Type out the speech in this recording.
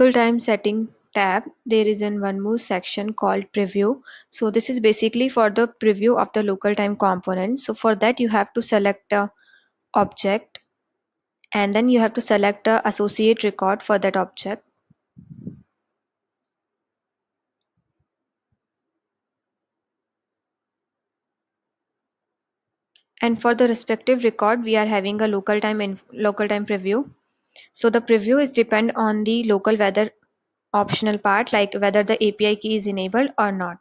Local time setting tab there is an one more section called preview so this is basically for the preview of the local time component so for that you have to select a object and then you have to select a associate record for that object and for the respective record we are having a local time in local time preview so the preview is depend on the local weather optional part like whether the API key is enabled or not.